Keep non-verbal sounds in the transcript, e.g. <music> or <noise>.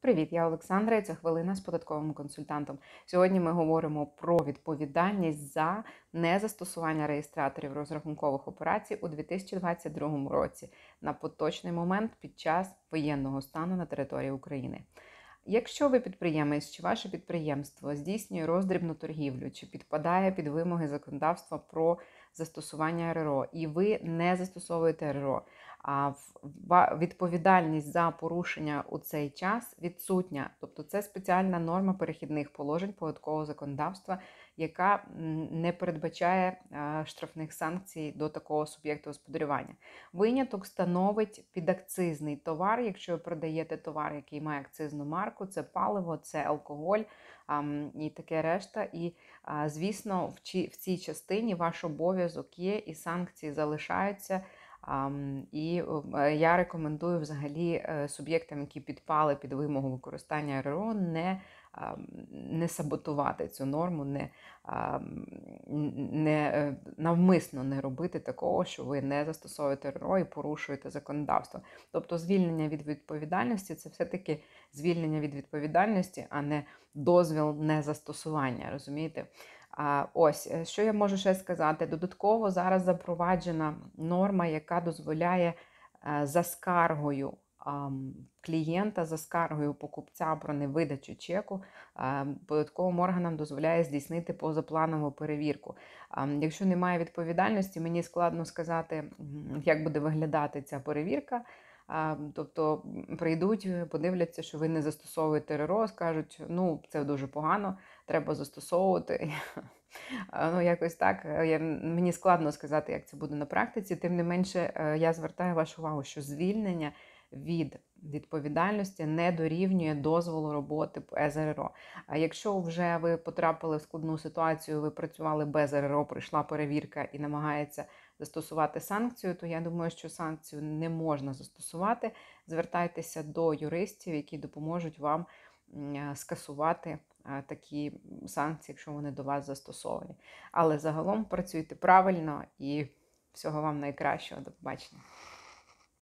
Привіт, я Олександра. і Це хвилина з податковим консультантом. Сьогодні ми говоримо про відповідальність за незастосування реєстраторів розрахункових операцій у 2022 році на поточний момент під час воєнного стану на території України. Якщо ви підприємець чи ваше підприємство здійснює роздрібну торгівлю чи підпадає під вимоги законодавства про застосування РРО, і ви не застосовуєте РРО, відповідальність за порушення у цей час відсутня. Тобто це спеціальна норма перехідних положень податкового законодавства, яка не передбачає е, штрафних санкцій до такого суб'єкту господарювання. Виняток становить підакцизний товар. Якщо ви продаєте товар, який має акцизну марку, це паливо, це алкоголь і таке решта. І, звісно, в цій частині ваш обов'язок є і санкції залишаються. І е, я рекомендую взагалі е, суб'єктам, які підпали під вимогу використання РРО, не не саботувати цю норму, не не е, навмисно не робити такого, що ви не застосовуєте РРО і порушуєте законодавство. Тобто звільнення від відповідальності це все-таки звільнення від відповідальності, а не дозвіл застосування, Розумієте? Ось, е, що я можу ще сказати? Додатково зараз запроваджена норма, яка дозволяє е, за скаргою клієнта, за скаргою покупця про невидачу чеку, ем, податковим органам дозволяє здійснити позапланову перевірку. Якщо немає відповідальності, мені складно сказати, як буде виглядати ця перевірка. Тобто прийдуть, е, подивляться, що ви не застосовуєте РРО, скажуть, ну це дуже погано, треба застосовувати. <laughs> Ну, якось так. Е, я, Мені складно сказати, як це буде на практиці. Тим не менше, е, я звертаю вашу увагу, що звільнення від відповідальності не дорівнює дозволу роботи без РРО. А якщо вже ви потрапили в складну ситуацію, ви працювали без РРО, прийшла перевірка і намагається застосувати санкцію, то я думаю, що санкцію не можна застосувати. Звертайтеся до юристів, які допоможуть вам е, скасувати е, такі санкції, якщо вони до вас застосовані. Але загалом працюйте правильно і всього вам найкращого. До побачення.